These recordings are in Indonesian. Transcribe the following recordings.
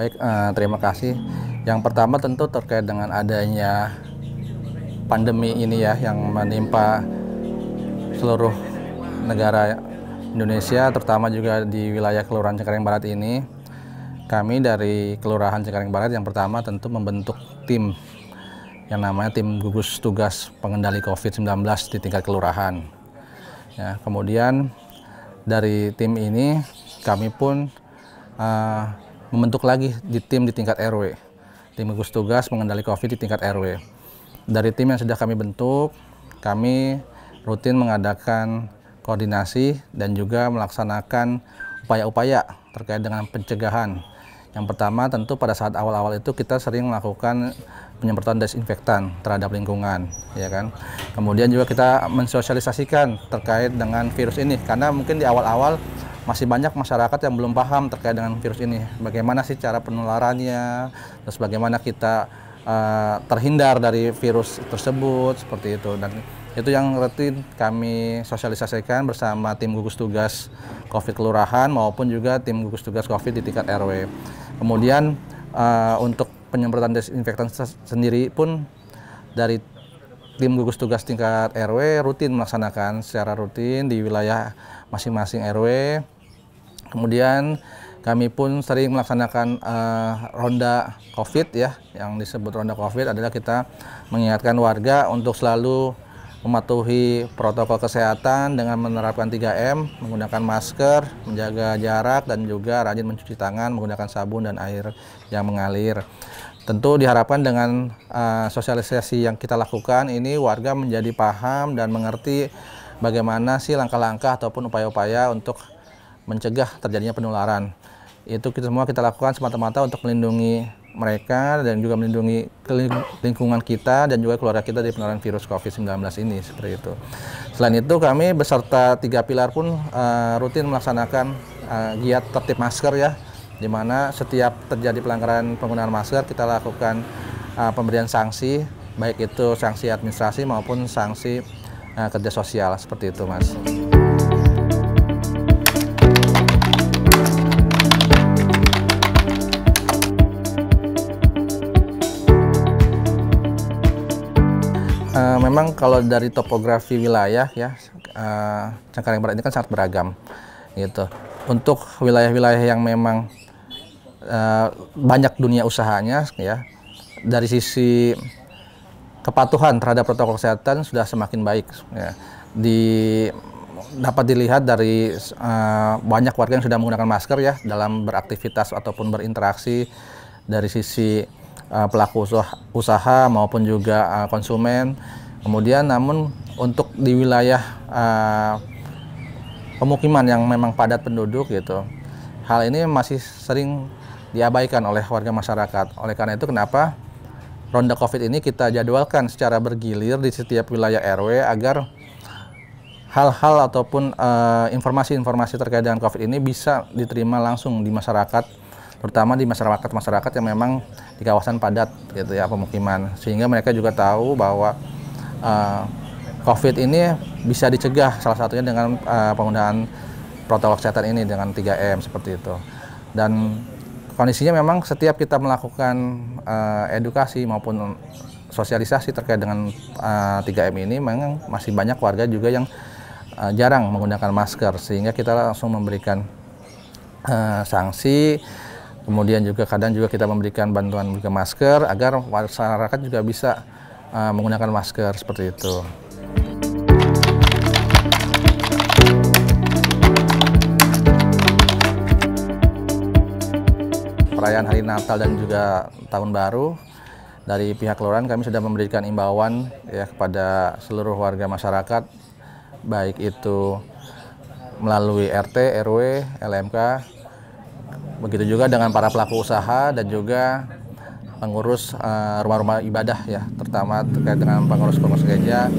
Baik, eh, terima kasih. Yang pertama tentu terkait dengan adanya pandemi ini ya yang menimpa seluruh negara Indonesia, terutama juga di wilayah Kelurahan Cengkareng Barat ini. Kami dari Kelurahan Cengkareng Barat yang pertama tentu membentuk tim yang namanya tim gugus tugas pengendali COVID-19 di tingkat kelurahan. Ya, kemudian dari tim ini kami pun uh, membentuk lagi di tim di tingkat RW. Tim gugus tugas mengendali COVID di tingkat RW. Dari tim yang sudah kami bentuk, kami rutin mengadakan koordinasi dan juga melaksanakan upaya-upaya terkait dengan pencegahan. Yang pertama tentu pada saat awal-awal itu kita sering melakukan penyemprotan desinfektan terhadap lingkungan, ya kan. Kemudian juga kita mensosialisasikan terkait dengan virus ini karena mungkin di awal-awal masih banyak masyarakat yang belum paham terkait dengan virus ini. Bagaimana sih cara penularannya, terus bagaimana kita uh, terhindar dari virus tersebut seperti itu. Dan itu yang rutin kami sosialisasikan bersama tim gugus tugas COVID kelurahan maupun juga tim gugus tugas COVID di tingkat RW. Kemudian uh, untuk penyemprotan desinfektan sendiri pun dari tim gugus tugas tingkat RW rutin melaksanakan secara rutin di wilayah masing-masing RW Kemudian kami pun sering melaksanakan uh, ronda COVID ya, yang disebut ronda COVID adalah kita mengingatkan warga untuk selalu mematuhi protokol kesehatan dengan menerapkan 3M, menggunakan masker, menjaga jarak, dan juga rajin mencuci tangan menggunakan sabun dan air yang mengalir. Tentu diharapkan dengan uh, sosialisasi yang kita lakukan ini warga menjadi paham dan mengerti bagaimana sih langkah-langkah ataupun upaya-upaya untuk mencegah terjadinya penularan. Itu kita semua kita lakukan semata-mata untuk melindungi mereka dan juga melindungi lingkungan kita dan juga keluarga kita dari penularan virus COVID-19 ini seperti itu. Selain itu kami beserta tiga pilar pun uh, rutin melaksanakan uh, giat tertib masker ya, di mana setiap terjadi pelanggaran penggunaan masker kita lakukan uh, pemberian sanksi, baik itu sanksi administrasi maupun sanksi uh, kerja sosial seperti itu, Mas. memang kalau dari topografi wilayah ya uh, Cengkareng Barat ini kan sangat beragam gitu. Untuk wilayah-wilayah yang memang uh, banyak dunia usahanya ya dari sisi kepatuhan terhadap protokol kesehatan sudah semakin baik ya. Di dapat dilihat dari uh, banyak warga yang sudah menggunakan masker ya dalam beraktivitas ataupun berinteraksi dari sisi uh, pelaku usaha, usaha maupun juga uh, konsumen Kemudian namun untuk di wilayah uh, pemukiman yang memang padat penduduk gitu, hal ini masih sering diabaikan oleh warga masyarakat. Oleh karena itu kenapa ronda COVID ini kita jadwalkan secara bergilir di setiap wilayah RW agar hal-hal ataupun eh, informasi-informasi uh, terkait dengan COVID ini bisa diterima langsung di masyarakat terutama di masyarakat-masyarakat yang memang di kawasan padat gitu ya pemukiman sehingga mereka juga tahu bahwa uh, COVID ini bisa dicegah salah satunya dengan uh, penggunaan protokol kesehatan ini dengan 3M seperti itu. Dan kondisinya memang setiap kita melakukan uh, edukasi maupun sosialisasi terkait dengan uh, 3M ini memang masih banyak warga juga yang uh, jarang menggunakan masker sehingga kita langsung memberikan uh, sanksi kemudian juga kadang juga kita memberikan bantuan juga masker agar masyarakat juga bisa uh, menggunakan masker seperti itu. Perayaan Hari Natal dan juga Tahun Baru dari pihak kelurahan kami sudah memberikan imbauan ya kepada seluruh warga masyarakat baik itu melalui RT, RW, LMK begitu juga dengan para pelaku usaha dan juga pengurus eh, rumah-rumah uh, ibadah ya, terutama terkait dengan pengurus-pengurus gereja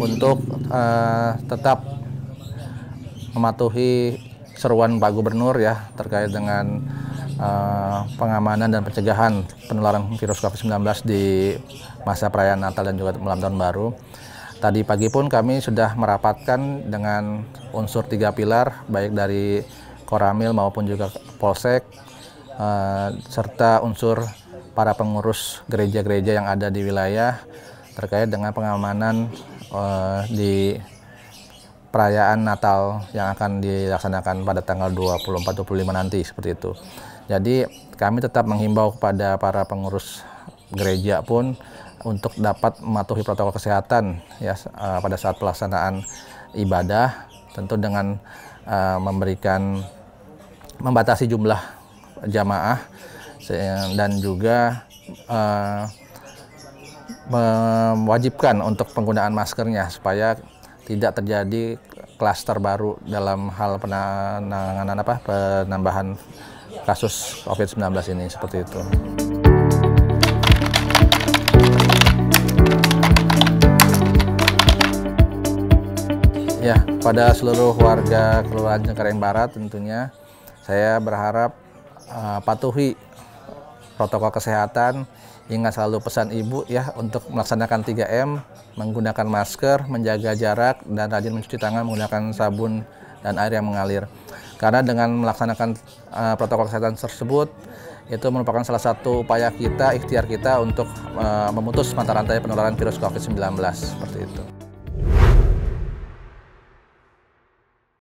untuk uh, tetap mematuhi seruan Pak Gubernur ya terkait dengan uh, pengamanan dan pencegahan penularan virus COVID-19 di masa perayaan Natal dan juga malam tahun baru. Tadi pagi pun kami sudah merapatkan dengan unsur tiga pilar baik dari Koramil maupun juga Polsek Eh, serta unsur para pengurus gereja-gereja yang ada di wilayah terkait dengan pengamanan uh, di perayaan Natal yang akan dilaksanakan pada tanggal 24-25 nanti seperti itu. Jadi kami tetap menghimbau kepada para pengurus gereja pun untuk dapat mematuhi protokol kesehatan ya eh, pada saat pelaksanaan ibadah tentu dengan uh, memberikan membatasi jumlah jamaah dan juga eh, mewajibkan untuk penggunaan maskernya supaya tidak terjadi klaster baru dalam hal penanganan apa penambahan kasus COVID-19 ini seperti itu. Ya, pada seluruh warga Kelurahan Cengkareng Barat tentunya saya berharap Eh, patuhi protokol kesehatan, ingat selalu pesan ibu ya untuk melaksanakan 3M, menggunakan masker, menjaga jarak, dan rajin mencuci tangan menggunakan sabun dan air yang mengalir. Karena dengan melaksanakan uh, protokol kesehatan tersebut, itu merupakan salah satu upaya kita, ikhtiar kita untuk uh, memutus mata rantai penularan virus COVID-19 seperti itu.